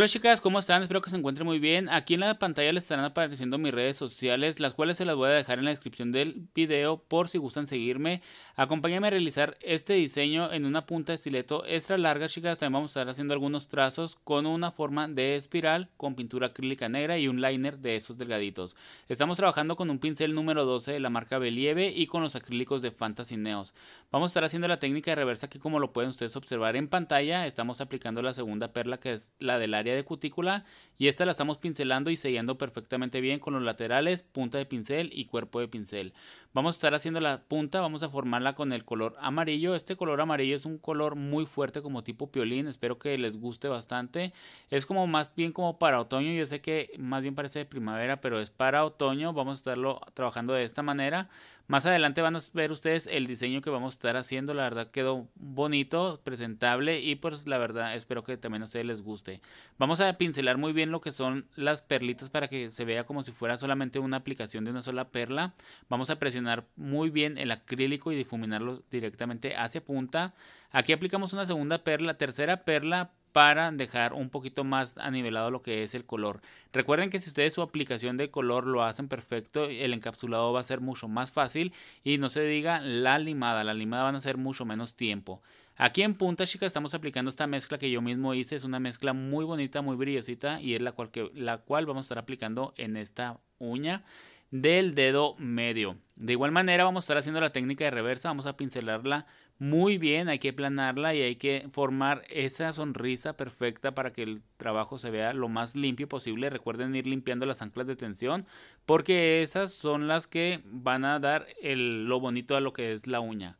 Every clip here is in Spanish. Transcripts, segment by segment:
Hola chicas, ¿cómo están? Espero que se encuentren muy bien. Aquí en la pantalla les estarán apareciendo mis redes sociales, las cuales se las voy a dejar en la descripción del video por si gustan seguirme. Acompáñame a realizar este diseño en una punta de estileto extra larga, chicas. También vamos a estar haciendo algunos trazos con una forma de espiral con pintura acrílica negra y un liner de esos delgaditos. Estamos trabajando con un pincel número 12 de la marca Believe y con los acrílicos de Fantasy Neos. Vamos a estar haciendo la técnica de reversa aquí, como lo pueden ustedes observar en pantalla, estamos aplicando la segunda perla que es la del área de cutícula y esta la estamos pincelando y sellando perfectamente bien con los laterales, punta de pincel y cuerpo de pincel. Vamos a estar haciendo la punta, vamos a formarla con el color amarillo. Este color amarillo es un color muy fuerte como tipo piolín, espero que les guste bastante. Es como más bien como para otoño, yo sé que más bien parece de primavera, pero es para otoño. Vamos a estarlo trabajando de esta manera más adelante van a ver ustedes el diseño que vamos a estar haciendo. La verdad quedó bonito, presentable y pues la verdad espero que también a ustedes les guste. Vamos a pincelar muy bien lo que son las perlitas para que se vea como si fuera solamente una aplicación de una sola perla. Vamos a presionar muy bien el acrílico y difuminarlo directamente hacia punta. Aquí aplicamos una segunda perla, tercera perla para dejar un poquito más anivelado lo que es el color. Recuerden que si ustedes su aplicación de color lo hacen perfecto, el encapsulado va a ser mucho más fácil y no se diga la limada, la limada van a ser mucho menos tiempo. Aquí en punta, chicas, estamos aplicando esta mezcla que yo mismo hice, es una mezcla muy bonita, muy brillosita y es la cual, que, la cual vamos a estar aplicando en esta uña del dedo medio. De igual manera vamos a estar haciendo la técnica de reversa, vamos a pincelarla muy bien, hay que planarla y hay que formar esa sonrisa perfecta para que el trabajo se vea lo más limpio posible. Recuerden ir limpiando las anclas de tensión porque esas son las que van a dar el, lo bonito a lo que es la uña.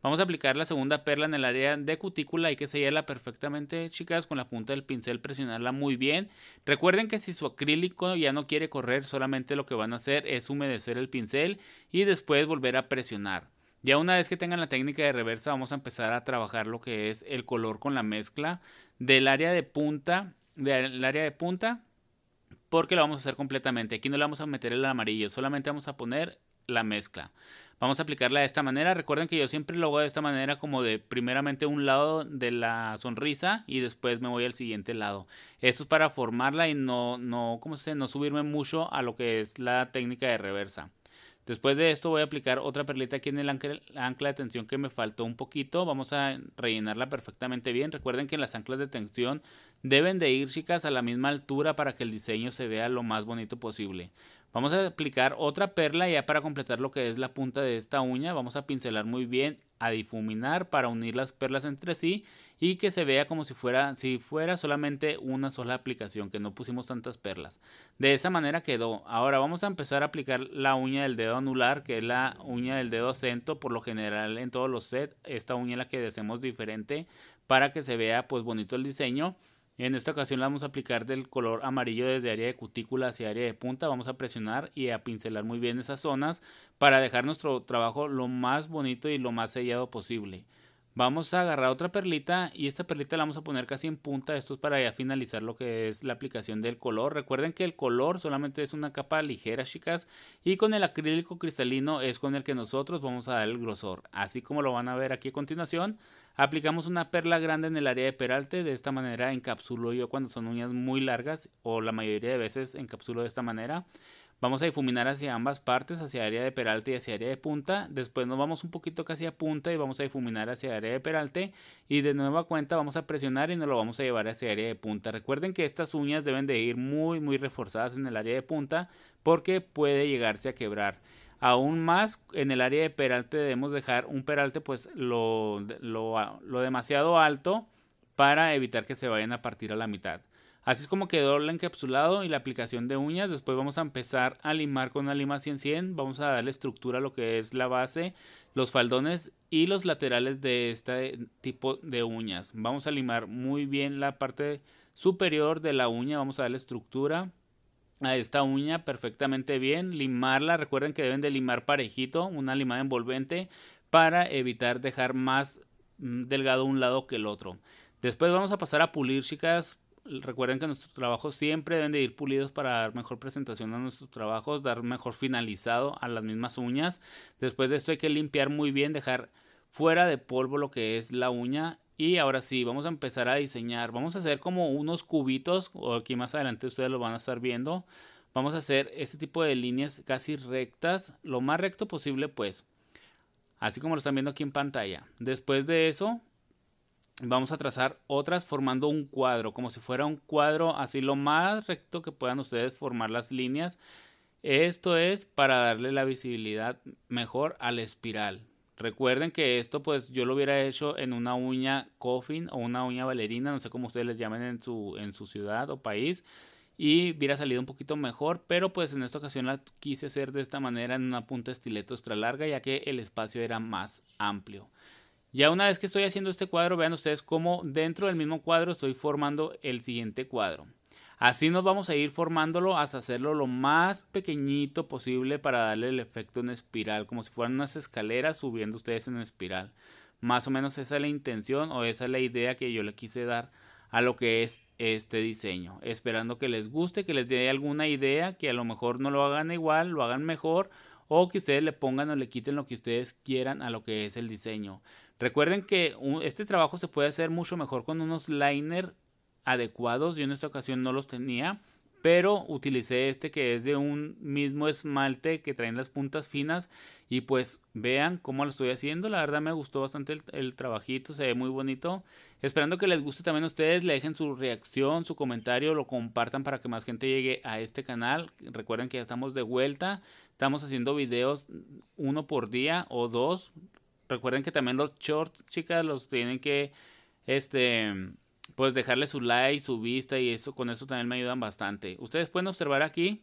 Vamos a aplicar la segunda perla en el área de cutícula. Hay que sellarla perfectamente, chicas, con la punta del pincel, presionarla muy bien. Recuerden que si su acrílico ya no quiere correr, solamente lo que van a hacer es humedecer el pincel y después volver a presionar. Ya una vez que tengan la técnica de reversa, vamos a empezar a trabajar lo que es el color con la mezcla del área de punta, del área de punta, porque lo vamos a hacer completamente. Aquí no le vamos a meter el amarillo, solamente vamos a poner la mezcla. Vamos a aplicarla de esta manera. Recuerden que yo siempre lo hago de esta manera como de primeramente un lado de la sonrisa y después me voy al siguiente lado. Esto es para formarla y no, no, se no subirme mucho a lo que es la técnica de reversa. Después de esto voy a aplicar otra perlita aquí en el ancla, de tensión que me faltó un poquito. Vamos a rellenarla perfectamente bien. Recuerden que las anclas de tensión deben de ir, chicas, a la misma altura para que el diseño se vea lo más bonito posible. Vamos a aplicar otra perla ya para completar lo que es la punta de esta uña. Vamos a pincelar muy bien, a difuminar para unir las perlas entre sí y que se vea como si fuera, si fuera solamente una sola aplicación, que no pusimos tantas perlas. De esa manera quedó. Ahora vamos a empezar a aplicar la uña del dedo anular, que es la uña del dedo acento. Por lo general en todos los sets, esta uña es la que hacemos diferente para que se vea pues bonito el diseño. En esta ocasión la vamos a aplicar del color amarillo desde área de cutícula hacia área de punta. Vamos a presionar y a pincelar muy bien esas zonas para dejar nuestro trabajo lo más bonito y lo más sellado posible. Vamos a agarrar otra perlita y esta perlita la vamos a poner casi en punta. Esto es para ya finalizar lo que es la aplicación del color. Recuerden que el color solamente es una capa ligera, chicas. Y con el acrílico cristalino es con el que nosotros vamos a dar el grosor. Así como lo van a ver aquí a continuación. Aplicamos una perla grande en el área de peralte. De esta manera encapsulo yo cuando son uñas muy largas o la mayoría de veces encapsulo de esta manera. Vamos a difuminar hacia ambas partes, hacia área de peralte y hacia área de punta. Después nos vamos un poquito casi a punta y vamos a difuminar hacia área de peralte. Y de nueva cuenta vamos a presionar y nos lo vamos a llevar hacia área de punta. Recuerden que estas uñas deben de ir muy muy reforzadas en el área de punta porque puede llegarse a quebrar. Aún más en el área de peralte debemos dejar un peralte pues lo, lo, lo demasiado alto para evitar que se vayan a partir a la mitad. Así es como quedó el encapsulado y la aplicación de uñas. Después vamos a empezar a limar con una lima 100-100. Vamos a darle estructura a lo que es la base, los faldones y los laterales de este tipo de uñas. Vamos a limar muy bien la parte superior de la uña. Vamos a darle estructura a esta uña perfectamente bien. Limarla. Recuerden que deben de limar parejito, una limada envolvente para evitar dejar más mm, delgado un lado que el otro. Después vamos a pasar a pulir, chicas, Recuerden que nuestros trabajos siempre deben de ir pulidos para dar mejor presentación a nuestros trabajos, dar mejor finalizado a las mismas uñas. Después de esto hay que limpiar muy bien, dejar fuera de polvo lo que es la uña. Y ahora sí, vamos a empezar a diseñar. Vamos a hacer como unos cubitos, o aquí más adelante ustedes lo van a estar viendo. Vamos a hacer este tipo de líneas casi rectas, lo más recto posible pues. Así como lo están viendo aquí en pantalla. Después de eso, vamos a trazar otras formando un cuadro, como si fuera un cuadro así lo más recto que puedan ustedes formar las líneas. Esto es para darle la visibilidad mejor a la espiral. Recuerden que esto pues yo lo hubiera hecho en una uña coffin o una uña bailarina, no sé cómo ustedes les llamen en su, en su ciudad o país. Y hubiera salido un poquito mejor, pero pues en esta ocasión la quise hacer de esta manera en una punta estileto extra larga ya que el espacio era más amplio. Ya una vez que estoy haciendo este cuadro, vean ustedes cómo dentro del mismo cuadro estoy formando el siguiente cuadro. Así nos vamos a ir formándolo hasta hacerlo lo más pequeñito posible para darle el efecto en espiral, como si fueran unas escaleras subiendo ustedes en espiral. Más o menos esa es la intención o esa es la idea que yo le quise dar a lo que es este diseño. Esperando que les guste, que les dé alguna idea, que a lo mejor no lo hagan igual, lo hagan mejor o que ustedes le pongan o le quiten lo que ustedes quieran a lo que es el diseño. Recuerden que este trabajo se puede hacer mucho mejor con unos liner adecuados. Yo en esta ocasión no los tenía, pero utilicé este que es de un mismo esmalte que traen las puntas finas y pues vean cómo lo estoy haciendo, la verdad me gustó bastante el, el, trabajito, se ve muy bonito, esperando que les guste también a ustedes, le dejen su reacción, su comentario, lo compartan para que más gente llegue a este canal, recuerden que ya estamos de vuelta, estamos haciendo videos uno por día o dos, Recuerden que también los shorts, chicas, los tienen que, este, pues dejarle su like, su vista y eso, con eso también me ayudan bastante. Ustedes pueden observar aquí,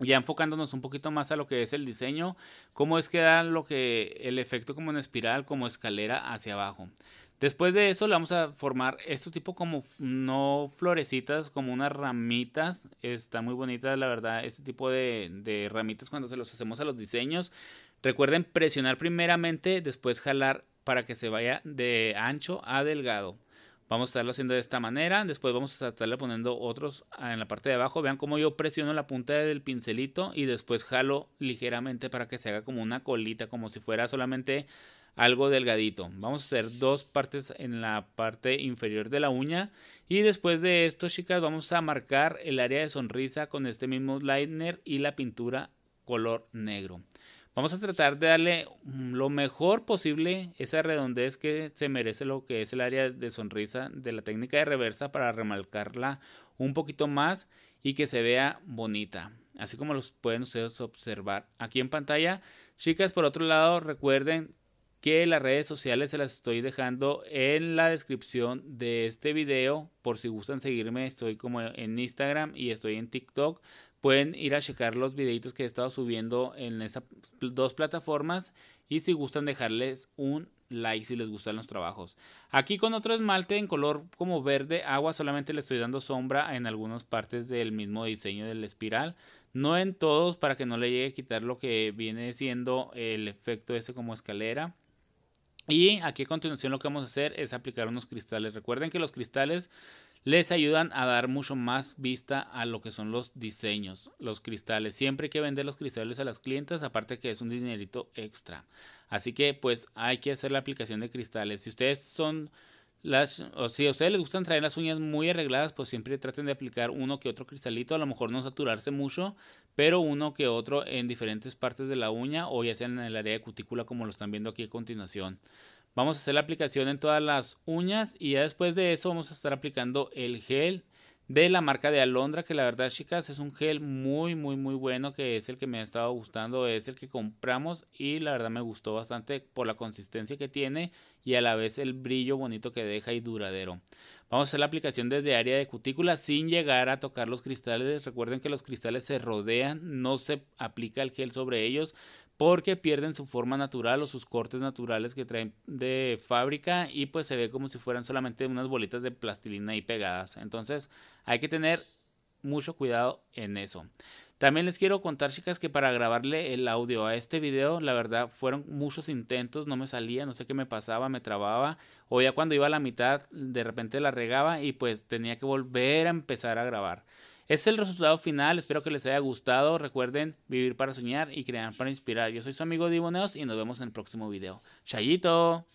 ya enfocándonos un poquito más a lo que es el diseño, cómo es que da lo que, el efecto como en espiral, como escalera hacia abajo. Después de eso le vamos a formar este tipo como no florecitas, como unas ramitas. Está muy bonita la verdad este tipo de, de ramitas cuando se los hacemos a los diseños. Recuerden presionar primeramente, después jalar para que se vaya de ancho a delgado. Vamos a estarlo haciendo de esta manera. Después vamos a estarle poniendo otros en la parte de abajo. Vean cómo yo presiono la punta del pincelito y después jalo ligeramente para que se haga como una colita, como si fuera solamente algo delgadito. Vamos a hacer dos partes en la parte inferior de la uña. Y después de esto, chicas, vamos a marcar el área de sonrisa con este mismo liner y la pintura color negro. Vamos a tratar de darle mm, lo mejor posible esa redondez que se merece lo que es el área de sonrisa de la técnica de reversa para remarcarla un poquito más y que se vea bonita. Así como los pueden ustedes observar aquí en pantalla. Chicas, por otro lado, recuerden que las redes sociales se las estoy dejando en la descripción de este video. Por si gustan seguirme, estoy como en Instagram y estoy en TikTok. Pueden ir a checar los videitos que he estado subiendo en esas dos plataformas. Y si gustan dejarles un like si les gustan los trabajos. Aquí con otro esmalte en color como verde agua solamente le estoy dando sombra en algunas partes del mismo diseño del espiral. No en todos para que no le llegue a quitar lo que viene siendo el efecto ese como escalera. Y aquí a continuación lo que vamos a hacer es aplicar unos cristales. Recuerden que los cristales les ayudan a dar mucho más vista a lo que son los diseños, los cristales. Siempre hay que vender los cristales a las clientas, aparte que es un dinerito extra. Así que pues hay que hacer la aplicación de cristales. Si ustedes son las, o si a ustedes les gustan traer las uñas muy arregladas, pues siempre traten de aplicar uno que otro cristalito, a lo mejor no saturarse mucho, pero uno que otro en diferentes partes de la uña o ya sea en el área de cutícula como lo están viendo aquí a continuación. Vamos a hacer la aplicación en todas las uñas y ya después de eso vamos a estar aplicando el gel de la marca de Alondra, que la verdad, chicas, es un gel muy, muy, muy bueno, que es el que me ha estado gustando, es el que compramos y la verdad me gustó bastante por la consistencia que tiene y a la vez el brillo bonito que deja y duradero. Vamos a hacer la aplicación desde área de cutícula sin llegar a tocar los cristales. Recuerden que los cristales se rodean, no se aplica el gel sobre ellos porque pierden su forma natural o sus cortes naturales que traen de fábrica y pues se ve como si fueran solamente unas bolitas de plastilina ahí pegadas. Entonces hay que tener mucho cuidado en eso. También les quiero contar, chicas, que para grabarle el audio a este video, la verdad, fueron muchos intentos, no me salía, no sé qué me pasaba, me trababa, o ya cuando iba a la mitad, de repente la regaba y pues tenía que volver a empezar a grabar. Es el resultado final, espero que les haya gustado. Recuerden vivir para soñar y crear para inspirar. Yo soy su amigo Diboneos y nos vemos en el próximo video. Chayito.